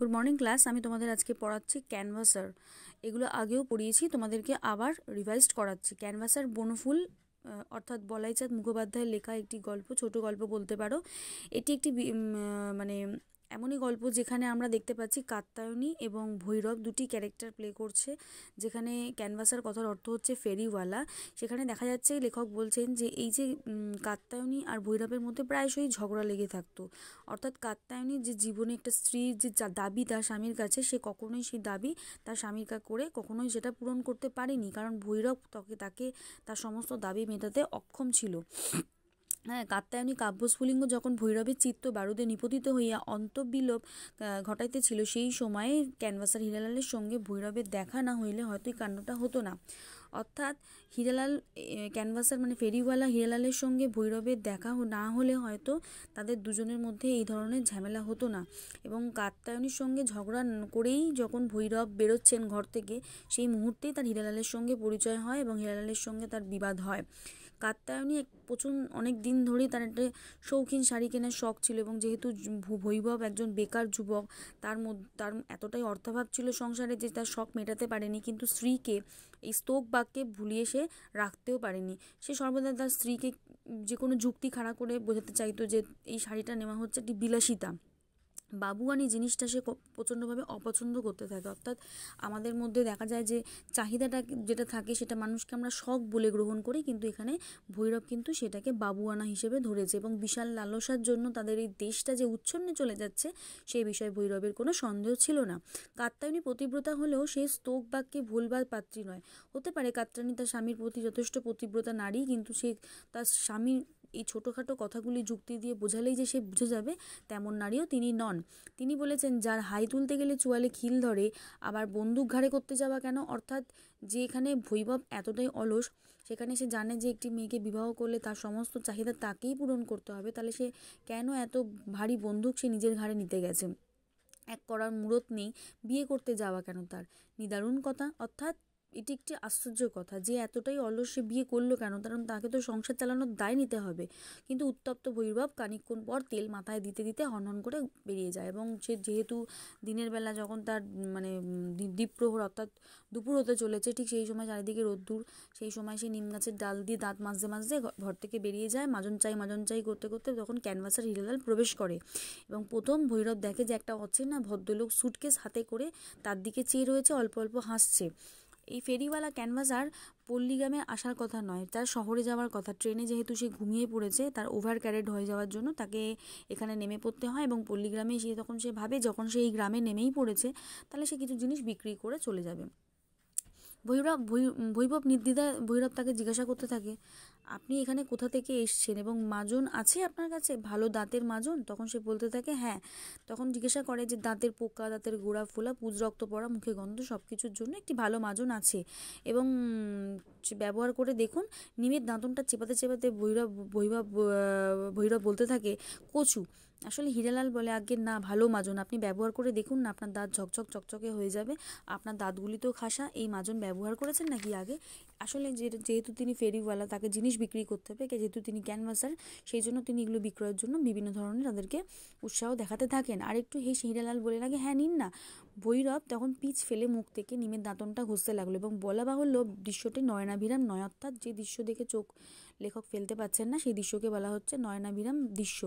good morning class আমি তোমাদের আজকে পড়াচ্ছি ক্যানভাসার এগুলো আগেও পড়িয়েছি তোমাদেরকে আবার রিভাইজড করাচ্ছি ক্যানভাসার বনফুল অর্থাৎ বলাইচাঁদ মুখোপাধ্যায়ের লেখা একটি গল্প ছোট গল্প বলতে পারো এটি একটি মানে এমনই গল্প যেখানে আমরা দেখতে পাচ্ছি কাত্তায়নী এবং ভৈরব দুটি ক্যারেক্টার প্লে করছে যেখানে ক্যানভাসার কথার অর্থ হচ্ছে ফেরিওয়ালা সেখানে দেখা যাচ্ছে লেখক বলছেন যে এই যে কাত্তায়নী আর ভৈরবের মধ্যে প্রায়শই ঝগড়া লেগে থাকতো অর্থাৎ কাত্তায়নীর যে জীবনে একটা স্ত্রীর যে দাবি তার স্বামীর কাছে সে কখনোই সেই দাবি তার স্বামীর করে কখনোই সেটা পূরণ করতে পারেনি কারণ ভৈরব তাকে তাকে তার সমস্ত দাবি মেটাতে অক্ষম ছিল হ্যাঁ কাত্তায়নী কাব্য স্ফুলিঙ্গ যখন ভৈরবের চিত্ত বারুদে নিপতিত হইয়া অন্তবিলোপ ঘটাইতেছিল সেই সময়ে ক্যানভাসার হিরালালের সঙ্গে ভৈরবের দেখা না হইলে হয়তো এই কাণ্ডটা হতো না অর্থাৎ হিরালাল ক্যানভাসার মানে ফেরিওয়ালা হিরালালের সঙ্গে ভৈরবের দেখা না হলে হয়তো তাদের দুজনের মধ্যে এই ধরনের ঝামেলা হতো না এবং কাত্তায়নীর সঙ্গে ঝগড়া করেই যখন ভৈরব বেরোচ্ছেন ঘর থেকে সেই মুহূর্তেই তার হিরালালের সঙ্গে পরিচয় হয় এবং হিরালালের সঙ্গে তার বিবাদ হয় কাত্যায়নী এক প্রচুর অনেক দিন ধরেই তার একটা শৌখিন শাড়ি কেনার শখ ছিল এবং যেহেতু বৈভব একজন বেকার যুবক তার মধ্যে তার এতটাই অর্থাভাব ছিল সংসারে যে তার শখ মেটাতে পারেনি কিন্তু স্ত্রীকে এই স্তোক বাক্যে ভুলিয়ে সে রাখতেও পারেনি সে সর্বদা তার স্ত্রীকে যে কোনো যুক্তি খাড়া করে বোঝাতে চাইতো যে এই শাড়িটা নেওয়া হচ্ছে একটি বিলাসিতা বাবুয়ানি জিনিসটা সে প্রচণ্ডভাবে অপছন্দ করতে থাকে অর্থাৎ আমাদের মধ্যে দেখা যায় যে চাহিদাটা যেটা থাকে সেটা মানুষকে আমরা শখ বলে গ্রহণ করি কিন্তু এখানে ভৈরব কিন্তু সেটাকে বাবুয়ানা হিসেবে ধরেছে এবং বিশাল লালসার জন্য তাদের এই দেশটা যে উচ্ছন্নে চলে যাচ্ছে সেই বিষয়ে ভৈরবের কোনো সন্দেহ ছিল না কাত্তায়নি প্রতিব্রতা হলেও সে স্তোক বাক্যে ভুলবার পাত্রী নয় হতে পারে কাত্তায়নী তার স্বামীর প্রতি যথেষ্ট প্রতিব্রতা নারী কিন্তু সে তার স্বামীর এই ছোটোখাটো কথাগুলি যুক্তি দিয়ে বোঝালেই যে সে বুঝে যাবে তেমন নারীও তিনি নন তিনি বলেছেন যার হাই তুলতে গেলে চুয়ালে খিল ধরে আবার বন্দুক ঘাড়ে করতে যাওয়া কেন অর্থাৎ যে এখানে ভৈবব এতটাই অলস সেখানে সে জানে যে একটি মেয়েকে বিবাহ করলে তার সমস্ত চাহিদা তাকেই পূরণ করতে হবে তাহলে সে কেন এত ভারী বন্দুক সে নিজের ঘাড়ে নিতে গেছে এক করার মুরত নেই বিয়ে করতে যাওয়া কেন তার নিদারুণ কথা অর্থাৎ এটি একটি আশ্চর্য কথা যে এতটাই অলস বিয়ে করলো কেন কারণ তাকে তো সংসার চালানোর দায় নিতে হবে কিন্তু উত্তপ্ত ভৈরব খানিক্ষণ পর তেল মাথায় দিতে দিতে হনহন করে বেরিয়ে যায় এবং সে যেহেতু দিনের বেলা যখন তার মানে দ্বীপ্রহর অর্থাৎ দুপুর হতে চলেছে ঠিক সেই সময় চারিদিকে রোদ্দুর সেই সময় সে নিম গাছের ডাল দিয়ে দাঁত মাজতে মাঝে ঘর থেকে বেরিয়ে যায় মাজন চাই মাজন চাই করতে করতে তখন ক্যানভাসের হিরালাল প্রবেশ করে এবং প্রথম ভৈরব দেখে যে একটা অচেনা ভদ্রলোক সুটকেস হাতে করে তার দিকে চেয়ে রয়েছে অল্প অল্প হাসছে এই ফেরিওয়ালা ক্যানভাস আর পল্লীগ্রামে আসার কথা নয় তার শহরে যাওয়ার কথা ট্রেনে যেহেতু সে ঘুমিয়ে পড়েছে তার ওভার ক্যারেড হয়ে যাওয়ার জন্য তাকে এখানে নেমে পড়তে হয় এবং পল্লিগ্রামে সে তখন সে ভাবে যখন সে এই গ্রামে নেমেই পড়েছে তাহলে সে কিছু জিনিস বিক্রি করে চলে যাবে ভৈরব ভৈরব নির্দিদা ভৈরব তাকে জিজ্ঞাসা করতে থাকে আপনি এখানে কোথা থেকে এসছেন এবং মাজন আছে আপনার কাছে ভালো দাঁতের মাজন তখন সে বলতে থাকে হ্যাঁ তখন জিজ্ঞাসা করে যে দাঁতের পোকা দাঁতের গোড়া ফোলা পুজ রক্ত পড়া মুখে গন্ধ সব কিছুর জন্য একটি ভালো মাজন আছে এবং ব্যবহার করে দেখুন নিমের দাঁতনটা চেপাতে চেপাতে ভৈরব ভৈরব ভৈরব বলতে থাকে কচু আসলে হিরালাল বলে আগে না ভালো মাজন আপনি ব্যবহার করে দেখুন না আপনার দাঁত ঝকঝক চকচকে হয়ে যাবে আপনার দাঁতগুলি তো খাসা এই মাজন ব্যবহার করেছেন নাকি আগে আসলে যেহেতু তিনি ফেরিওয়ালা তাকে জিনিস বিক্রি করতে হবে যেহেতু তিনি ক্যানভাসার সেই জন্য তিনি এগুলো বিক্রয়ের জন্য বিভিন্ন ধরনের তাদেরকে উৎসাহ দেখাতে থাকেন আর একটু হে হিরালাল বলে রাখে হ্যাঁ নিন না ভৈরব তখন পিচ ফেলে মুখ থেকে নিমের দাঁতনটা ঘষতে লাগলো এবং বলা বাহুল্য দৃশ্যটি নয়নাভিরাম নয় অর্থাৎ যে দৃশ্য দেখে চোখ লেখক ফেলতে পারছেন না সেই দৃশ্যকে বলা হচ্ছে নয়নাভিরাম দৃশ্য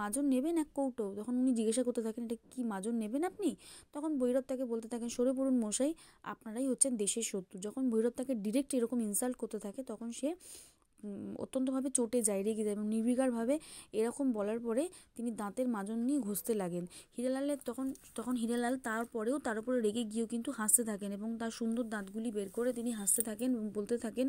মাজন নেবেন এক কৌটো তখন উনি জিজ্ঞাসা করতে থাকেন এটা কি মাজন নেবেন আপনি তখন ভৈরব তাকে বলতে থাকেন সরে পড়ুন মশাই আপনারাই হচ্ছেন দেশের শত্রু যখন ভৈরব তাকে ডিরেক্ট এরকম এরকম ইনসাল্ট করতে থাকে তখন সে অত্যন্তভাবে চটে যায় রেগে যায় এবং নির্বিকারভাবে এরকম বলার পরে তিনি দাঁতের মাজন নিয়ে ঘষতে লাগেন হিরালালের তখন তখন হিরালাল তারপরেও তার উপরে রেগে গিয়েও কিন্তু হাসতে থাকেন এবং তার সুন্দর দাঁতগুলি বের করে তিনি হাসতে থাকেন এবং বলতে থাকেন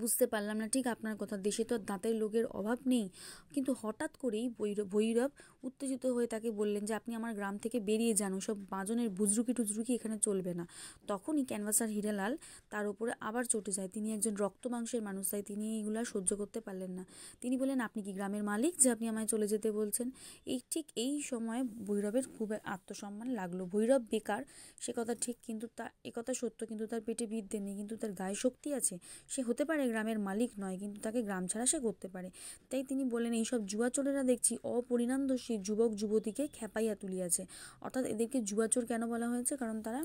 বুঝতে পারলাম না ঠিক আপনার কথা দেশে তো দাঁতের লোকের অভাব নেই কিন্তু হঠাৎ করেই ভৈরব উত্তেজিত হয়ে তাকে বললেন যে আপনি আমার গ্রাম থেকে বেরিয়ে যান ওসব বাজনের বুজরুকি টুজরুকি এখানে চলবে না তখনই ক্যানভাসার হিরালাল তার উপরে আবার চটে যায় তিনি একজন রক্ত মাংসের মানুষ তাই তিনি এইগুলা সহ্য করতে পারলেন না তিনি বলেন আপনি কি গ্রামের মালিক যে আপনি আমায় চলে যেতে বলছেন এই ঠিক এই সময় ভৈরবের খুব আত্মসম্মান লাগলো ভৈরব বেকার সে কথা ঠিক কিন্তু তা একথা সত্য কিন্তু তার পেটে বিদ্যে নেই কিন্তু তার গায়ে শক্তি আছে সে হতে পারে পারে গ্রামের মালিক নয় কিন্তু তাকে গ্রাম ছাড়া সে করতে পারে তাই তিনি বলেন এইসব জুয়াচোরেরা দেখছি অপরিণামদর্শী যুবক যুবতীকে খেপাইয়া তুলিয়াছে অর্থাৎ এদেরকে জুয়াচোর কেন বলা হয়েছে কারণ তারা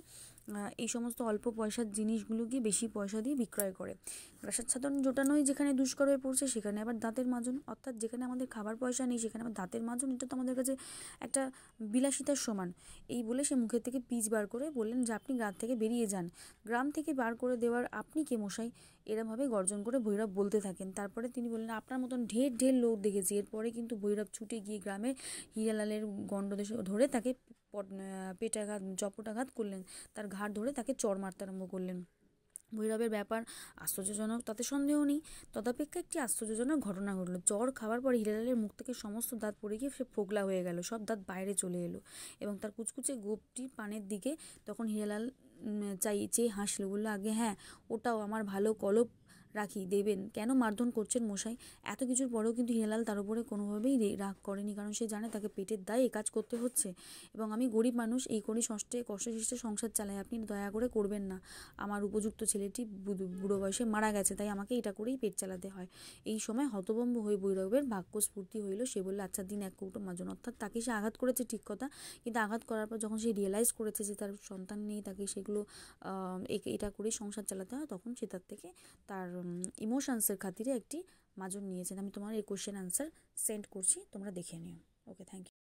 এই সমস্ত অল্প পয়সার জিনিসগুলোকে বেশি পয়সা দিয়ে বিক্রয় করে প্রাসাদ সাধারণ জোটানোই যেখানে দুষ্কর হয়ে পড়ছে সেখানে আবার দাঁতের মাজন অর্থাৎ যেখানে আমাদের খাবার পয়সা নেই সেখানে আবার দাঁতের মাজন এটা তো আমাদের কাছে একটা বিলাসিতার সমান এই বলে সে মুখের থেকে পিচ বার করে বললেন যে আপনি গ্রাম থেকে বেরিয়ে যান গ্রাম থেকে বার করে দেওয়ার আপনি কে মশাই এরমভাবে গর্জন করে ভৈরব বলতে থাকেন তারপরে তিনি বললেন আপনার মতন ঢের ঢের লোক দেখেছি এরপরে কিন্তু ভৈরব ছুটে গিয়ে গ্রামে হিরালালের গণ্ডদেশ ধরে তাকে পেটাঘাত চপটাঘাত করলেন তার ঘাড় ধরে তাকে চর মারতে আরম্ভ করলেন ভৈরবের ব্যাপার আশ্চর্যজনক তাতে সন্দেহ নেই তদাপেক্ষা একটি আশ্চর্যজনক ঘটনা ঘটলো জ্বর খাওয়ার পর হিরালালের মুখ থেকে সমস্ত দাঁত পড়ে গিয়ে সে ফোগলা হয়ে গেল সব দাঁত বাইরে চলে এলো এবং তার কুচকুচে গোপটি পানের দিকে তখন হিরালাল চাই যে হাঁসগুলো আগে হ্যাঁ ওটাও আমার ভালো কলপ রাখি দেবেন কেন মারধন করছেন মশাই এত কিছুর পরেও কিন্তু হিনালাল তার উপরে কোনোভাবেই রাগ করেনি কারণ সে জানে তাকে পেটের দায় এ কাজ করতে হচ্ছে এবং আমি গরিব মানুষ এই করি ষষ্ঠে শিষ্টে সংসার চালাই আপনি দয়া করে করবেন না আমার উপযুক্ত ছেলেটি বুড়ো বয়সে মারা গেছে তাই আমাকে এটা করেই পেট চালাতে হয় এই সময় হতবম্ব হয়ে বৈরবের স্ফূর্তি হইল সে বলল আচ্ছা দিন এক কৌটো মাজন অর্থাৎ তাকে সে আঘাত করেছে ঠিক কথা কিন্তু আঘাত করার পর যখন সে রিয়েলাইজ করেছে যে তার সন্তান নেই তাকে সেগুলো এটা করে সংসার চালাতে হয় তখন সে তার থেকে তার আনসার খাতিরে একটি মাজন নিয়েছেন আমি তোমার এই কোয়েশ্চেন আনসার সেন্ড করছি তোমরা দেখে নিও ওকে থ্যাংক ইউ